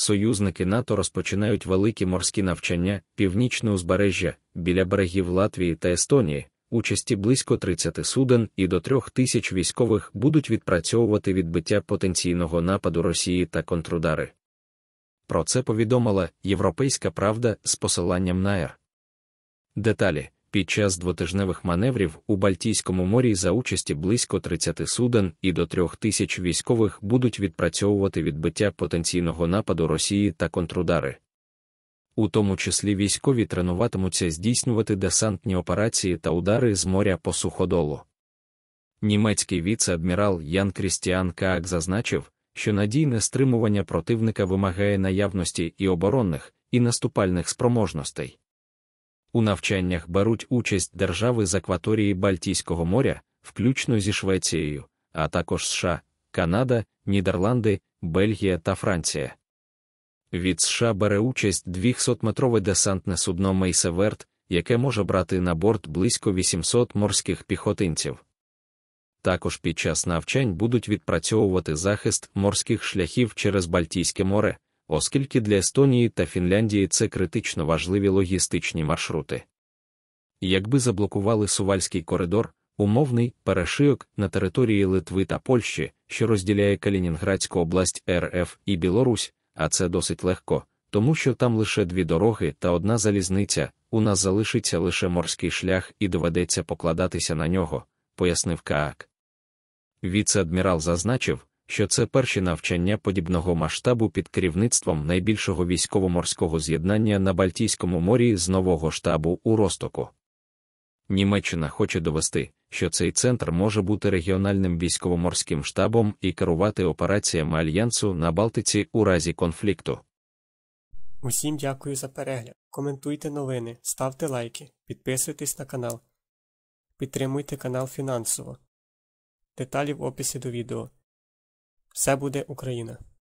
союзники НАТО розпочинають великі морські навчання, північне узбережжя біля берегів Латвії та Естонії. Участі близько 30 суден і до трьох тисяч військових будуть відпрацьовувати відбиття потенційного нападу Росії та контрудари. Про це повідомила Європейська Правда з посиланням на ЕР. Деталі під час двотижневих маневрів у Балтійському морі за участі близько 30 суден і до трьох тисяч військових будуть відпрацьовувати відбиття потенційного нападу Росії та контрудари. У тому числі військові тренуватимуться здійснювати десантні операції та удари з моря по суходолу. Німецький віце-адмірал Ян Крістіан Каак зазначив, що надійне стримування противника вимагає наявності і оборонних, і наступальних спроможностей. У навчаннях беруть участь держави з акваторії Балтійського моря, включно зі Швецією, а також США, Канада, Нідерланди, Бельгія та Франція. Від США бере участь 200-метрове десантне судно Мейсеверт, яке може брати на борт близько 800 морських піхотинців. Також під час навчань будуть відпрацьовувати захист морських шляхів через Балтійське море, оскільки для Естонії та Фінляндії це критично важливі логістичні маршрути. Якби заблокували сувальський коридор, умовний перешийок на території Литви та Польщі, що розділяє Калінінградську область РФ і Білорусь, а це досить легко, тому що там лише дві дороги та одна залізниця, у нас залишиться лише морський шлях і доведеться покладатися на нього, пояснив Каак. Віце-адмірал зазначив, що це перші навчання подібного масштабу під керівництвом найбільшого військово-морського з'єднання на Балтійському морі з нового штабу у Ростоку. Німеччина хоче довести, що цей центр може бути регіональним військово-морським штабом і керувати операціями Альянсу на Балтиці у разі конфлікту. Усім дякую за перегляд. Коментуйте новини, ставте лайки, підписуйтесь на канал. Підтримуйте канал фінансово. Деталі в описі до відео. Все буде Україна!